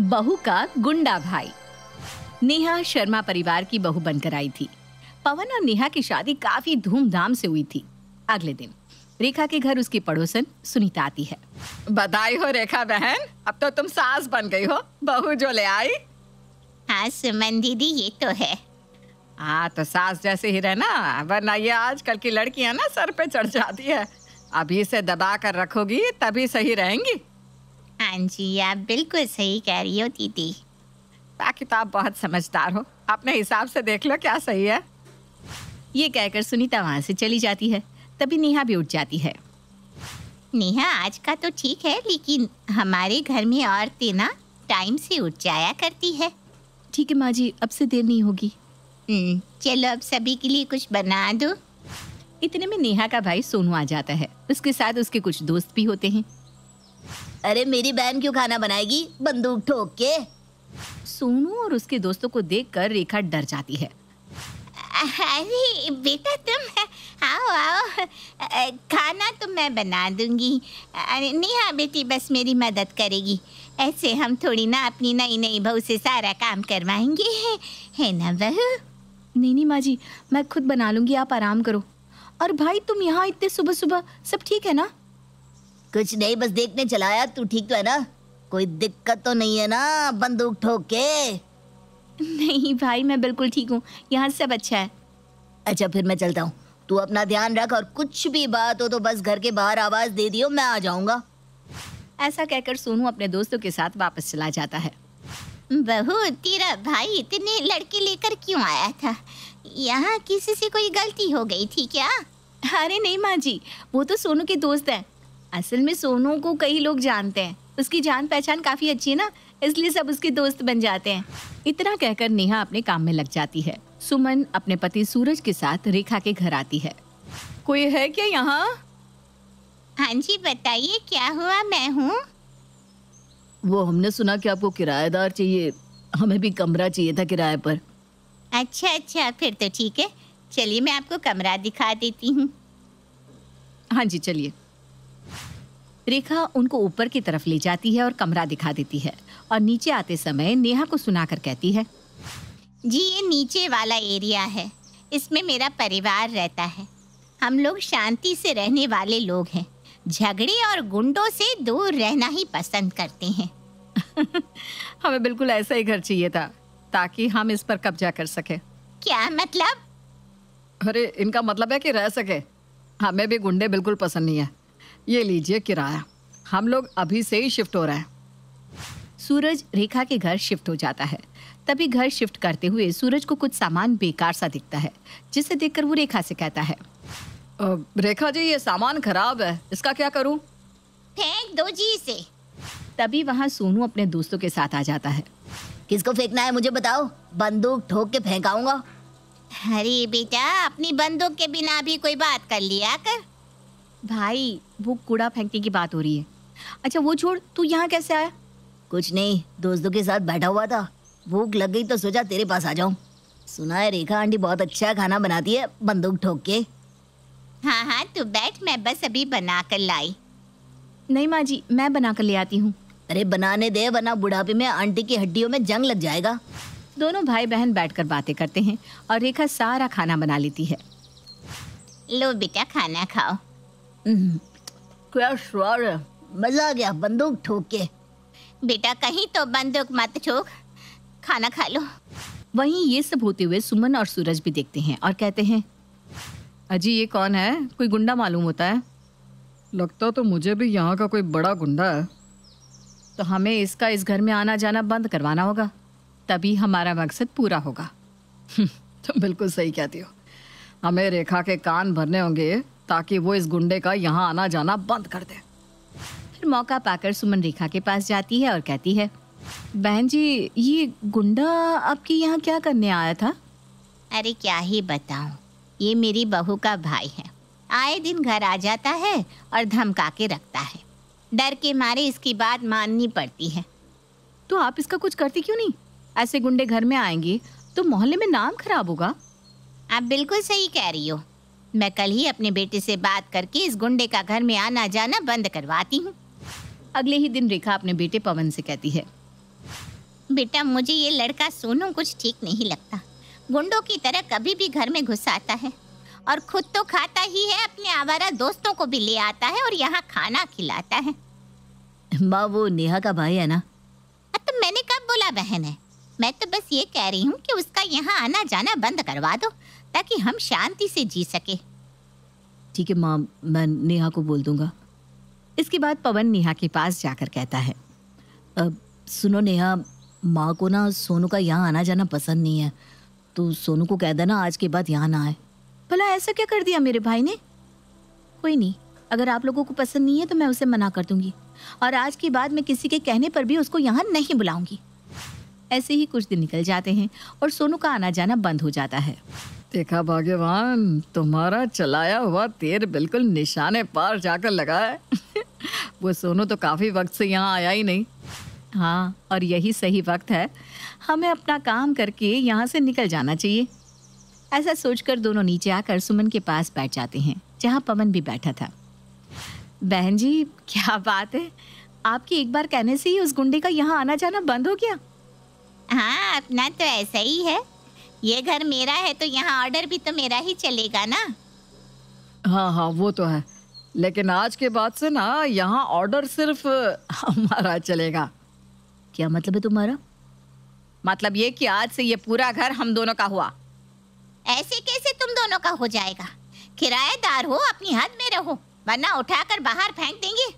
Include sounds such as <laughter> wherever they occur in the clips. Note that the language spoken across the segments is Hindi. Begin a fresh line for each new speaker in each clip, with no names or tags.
बहू का गुंडा भाई नेहा शर्मा परिवार की बहू बनकर आई थी पवन और नेहा की शादी काफी धूमधाम से हुई थी अगले दिन रेखा के घर उसकी पड़ोसन सुनीता आती है बधाई हो रेखा बहन अब तो तुम सास बन गई हो बहू जो ले आई हाँ सुमन दीदी ये तो है हाँ तो सास जैसे ही रहना वरना ये आजकल की लड़कियां ना सर पे चढ़ जाती है अभी से दबा कर रखोगी तभी सही रहेंगी हाँ जी आप बिल्कुल सही कह रही हो दीदी आप बहुत समझदार हो अपने हिसाब से देख लो क्या सही है ये कहकर सुनीता वहाँ से चली जाती है तभी नेहा भी उठ जाती है नेहा आज का तो ठीक है लेकिन हमारे घर में औरतें ना टाइम से उठ जाया करती है ठीक है माँ जी अब से देर नहीं होगी हम्म, चलो अब सभी के लिए कुछ बना दो इतने में नेहा का भाई सोनू आ जाता है उसके साथ उसके कुछ दोस्त भी होते हैं अरे मेरी बहन क्यों खाना बनाएगी बंदूक ठोक के सोनू और उसके दोस्तों को देखकर रेखा डर जाती है अरे बेटा तुम आओ आओ खाना तो मैं बना दूंगी अरे नेहा बेटी बस मेरी मदद करेगी ऐसे हम थोड़ी ना अपनी नई नई बहू से सारा काम करवाएंगे है ना बहू नहीं नहीं माँ जी मैं खुद बना लूंगी आप आराम करो और भाई तुम यहाँ इतने सुबह सुबह सब ठीक है ना कुछ नहीं बस देखने चलाया तू ठीक तो है ना कोई दिक्कत तो नहीं है ना बंदूक ठोक के नहीं भाई मैं बिल्कुल ठीक हूँ यहाँ सब अच्छा है अच्छा फिर मैं चलता हूँ तू अपना ध्यान रख और कुछ भी बात हो तो बस घर के बाहर आवाज दे दियो मैं आ जाऊंगा ऐसा कहकर सोनू अपने दोस्तों के साथ वापस चला जाता है बहू तेरा भाई इतने लड़के लेकर क्यों आया था यहाँ किसी से कोई गलती हो गई थी क्या अरे नहीं माँ जी वो तो सोनू के दोस्त हैं असल में सोनू को कई लोग जानते हैं उसकी जान पहचान काफ़ी अच्छी है ना इसलिए सब उसके दोस्त बन जाते हैं इतना कहकर नेहा अपने काम में लग जाती है सुमन अपने पति सूरज के साथ रेखा के घर आती है कोई है क्या यहाँ हाँ जी बताइए क्या हुआ मैं हूँ वो हमने सुना कि आपको किराएदार चाहिए हमें भी कमरा चाहिए था किराए पर अच्छा अच्छा फिर तो ठीक है चलिए मैं आपको कमरा दिखा देती हूँ हाँ जी चलिए रेखा उनको ऊपर की तरफ ले जाती है और कमरा दिखा देती है और नीचे आते समय नेहा को सुनाकर कहती है जी ये नीचे वाला एरिया है इसमें मेरा परिवार रहता है हम लोग शांति से रहने वाले लोग हैं झगड़े और गुंडों से दूर रहना ही पसंद करते हैं <laughs> हमें बिल्कुल ऐसा ही घर चाहिए था ताकि हम इस पर कब्जा कर सके क्या मतलब अरे इनका मतलब है कि रह सके हमें भी गुंडे बिल्कुल पसंद नहीं है ये लीजिए किराया हम लोग अभी से ही शिफ्ट हो रहे हैं सूरज रेखा के घर शिफ्ट हो जाता है तभी घर शिफ्ट करते हुए सूरज को कुछ सामान बेकार सा दिखता है जिसे देखकर वो रेखा से कहता है रेखा जी ये सामान खराब है इसका क्या करूं? फेंक दो जी इसे तभी वहाँ सोनू अपने दोस्तों के साथ आ जाता है किसको फेंकना है मुझे बताओ बंदूक ठोक के फेंकाऊंगा अरे बेटा अपनी बंदूक के बिना भी कोई बात कर लिया कर भाई वो कूड़ा फेंकने की बात हो रही है अच्छा वो छोड़ तू यहाँ कैसे आया कुछ नहीं दोस्तों के साथ बैठा हुआ था भूख लग गई तो सोचा तेरे पास आ जाऊँ सुना है रेखा आंटी बहुत अच्छा खाना बनाती है बंदूक ठोक के हाँ हाँ तू बैठ मैं बस अभी बना कर लाई नहीं माँ जी मैं बना कर ले आती हूँ अरे बनाने दे वरना बुढ़ापे में आंटी की हड्डियों में जंग लग जाएगा दोनों भाई बहन बैठकर बातें करते हैं और रेखा सारा खाना बना लेती है लो बेटा खाना खाओ क्या स्वाद है मजा गया बंदूक ठोक के बेटा कहीं तो बंदूक मत ठोक खाना खा लो वहीं ये सब होते हुए सुमन और सूरज भी देखते हैं और कहते हैं अजी ये कौन है कोई गुंडा मालूम होता है लगता तो मुझे भी यहाँ का कोई बड़ा गुंडा है तो हमें इसका इस घर में आना जाना बंद करवाना होगा तभी हमारा मकसद पूरा होगा <laughs> तुम तो बिल्कुल सही कहती हो हमें रेखा के कान भरने होंगे ताकि वो इस गुंडे का यहाँ आना जाना बंद कर दे फिर मौका पाकर सुमन रेखा के पास जाती है और कहती है बहन जी ये गुंडा आपके यहाँ क्या करने आया था अरे क्या ही बताऊं ये मेरी बहू का भाई है आए दिन घर आ जाता है और धमका के रखता है डर के मारे इसकी बात माननी पड़ती है तो आप इसका कुछ करती क्यों नहीं ऐसे गुंडे घर में आएंगे तो मोहल्ले में नाम खराब होगा आप बिल्कुल सही कह रही हो मैं कल ही अपने बेटे से बात करके इस गुंडे का घर में आना जाना बंद करवाती हूँ अगले ही दिन रेखा अपने बेटे पवन से कहती है बेटा मुझे ये लड़का सोनू कुछ ठीक नहीं लगता गुंडों की तरह कभी भी घर में घुस आता है और खुद तो खाता ही है अपने आवारा दोस्तों को भी ले आता है और यहाँ खाना खिलाता है माँ वो नेहा का भाई है ना तो मैंने कब बोला बहन है मैं तो बस ये कह रही हूँ कि उसका यहाँ आना जाना बंद करवा दो ताकि हम शांति से जी सके ठीक है माम मैं नेहा को बोल दूंगा इसके बाद पवन नेहा के पास जाकर कहता है अब सुनो नेहा माँ को ना सोनू का यहाँ आना जाना पसंद नहीं है तो सोनू को कह देना आज के बाद यहाँ ना आए भला ऐसा क्या कर दिया मेरे भाई ने कोई नहीं अगर आप लोगों को पसंद नहीं है तो मैं उसे मना कर दूंगी और आज के बाद मैं किसी के कहने पर भी उसको यहाँ नहीं बुलाऊंगी ऐसे ही कुछ दिन निकल जाते हैं और सोनू का आना जाना बंद हो जाता है देखा भाग्यवान तुम्हारा चलाया हुआ तेर बिल्कुल निशाने पार जाकर लगा है <laughs> वो सोनू तो काफ़ी वक्त से यहाँ आया ही नहीं हाँ और यही सही वक्त है हमें अपना काम करके यहाँ से निकल जाना चाहिए ऐसा सोचकर दोनों नीचे आकर सुमन के पास बैठ जाते हैं जहाँ पवन भी बैठा था बहन जी क्या बात है आपके एक बार कहने से ही उस गुंडे का यहाँ आना जाना बंद हो गया हाँ अपना तो ऐसा ही है ये घर मेरा है तो यहाँ ऑर्डर भी तो मेरा ही चलेगा ना हाँ हाँ वो तो है लेकिन आज के बाद से ना यहाँ ऑर्डर सिर्फ <laughs> हमारा चलेगा क्या मतलब है तुम्हारा मतलब ये कि आज से ये पूरा घर हम दोनों का हुआ ऐसे कैसे तुम दोनों का हो जाएगा किराएदार हो अपनी हद में रहो वरना उठाकर बाहर फेंक देंगे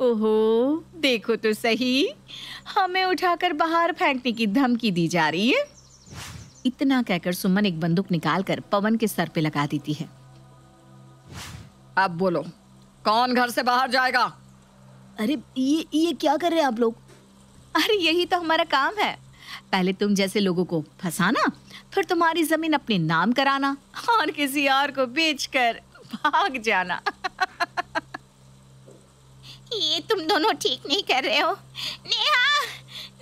ओहो देखो तो सही हमें उठाकर बाहर फेंकने की धमकी दी जा रही है इतना कहकर सुमन एक बंदूक निकालकर पवन के सर पे लगा देती है अब बोलो कौन घर से बाहर जाएगा अरे ये ये क्या कर रहे हैं आप लोग अरे यही तो हमारा काम है पहले तुम जैसे लोगों को फंसाना फिर तुम्हारी जमीन अपने नाम कराना और किसी और को बेचकर भाग जाना ये तुम दोनों ठीक नहीं कर रहे हो नेहा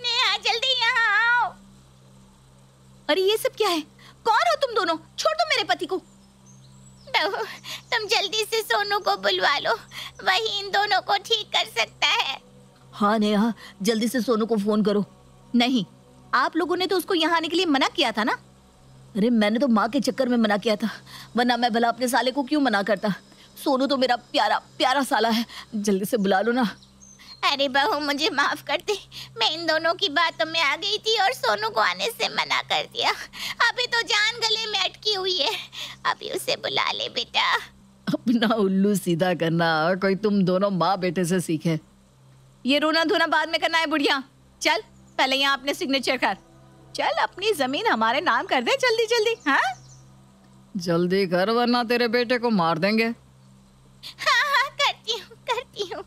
नेहा जल्दी यहाँ आओ अरे ये सब क्या है कौन हो तुम दोनों छोड़ दो मेरे पति को तुम जल्दी से सोनू को बुलवा लो वही इन दोनों को ठीक कर सकता है हाँ नेहा जल्दी से सोनू को फोन करो नहीं आप लोगों ने तो उसको यहाँ आने के लिए मना किया था ना अरे मैंने तो माँ के चक्कर में मना किया था वरना मैं भला अपने साले को क्यों मना करता सोनू तो मेरा प्यारा प्यारा साला है जल्दी से बुला लो ना अरे बहू मुझे माफ कर दे मैं इन दोनों की बातों में आ गई थी और सोनू को आने से मना कर दिया अभी तो जान गले में अटकी हुई है अभी उसे बुला ले बेटा अपना उल्लू सीधा करना कोई तुम दोनों माँ बेटे से सीखे ये रोना धोना बाद में करना है बुढ़िया चल पहले यहाँ अपने सिग्नेचर कर चल अपनी जमीन हमारे नाम कर दे जल्दी जल्दी हाँ जल्दी कर वरना तेरे बेटे को मार देंगे हाँ हाँ करती हूं, करती हूं।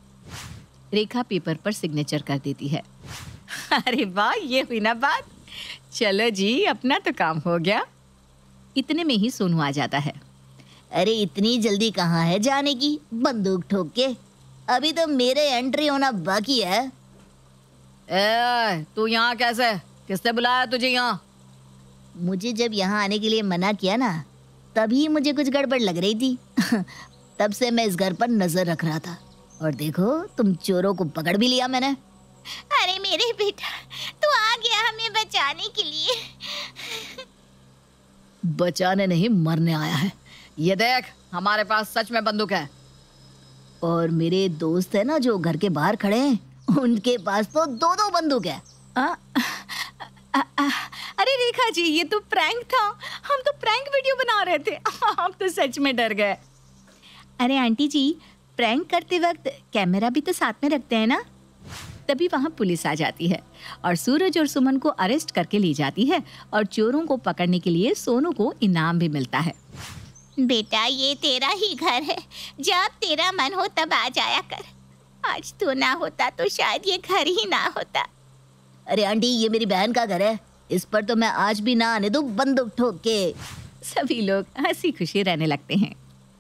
रेखा पेपर पर सिग्नेचर कर देती है अरे वाह ये हुई ना बात चलो जी अपना तो काम हो गया इतने में ही सोनू आ जाता है अरे इतनी जल्दी कहाँ है जाने की बंदूक ठोक के अभी तो मेरे एंट्री होना बाकी है ए, तू यहाँ कैसे किसने बुलाया तुझे यहाँ मुझे जब यहाँ आने के लिए मना किया ना तभी मुझे कुछ गड़बड़ लग रही थी <laughs> तब से मैं इस घर पर नजर रख रहा था और देखो तुम चोरों को पकड़ भी लिया मैंने अरे मेरे बेटा तू आ गया हमें बचाने के लिए बचाने नहीं मरने आया है ये देख हमारे पास सच में बंदूक है और मेरे दोस्त है ना जो घर के बाहर खड़े हैं उनके पास तो दो दो बंदूक है अरे रेखा जी ये तो प्रैंक था हम तो प्रैंक वीडियो बना रहे थे <laughs> आप तो सच में डर गए अरे आंटी जी प्रैंक करते वक्त कैमरा भी तो साथ में रखते हैं ना तभी वहाँ पुलिस आ जाती है और सूरज और सुमन को अरेस्ट करके ले जाती है और चोरों को पकड़ने के लिए सोनू को इनाम भी मिलता है बेटा ये तेरा ही घर है जब तेरा मन हो तब आ जाया कर आज तो ना होता तो शायद ये घर ही ना होता अरे आंटी ये मेरी बहन का घर है इस पर तो मैं आज भी ना आने दो बंदूक ठोक के सभी लोग हंसी खुशी रहने लगते हैं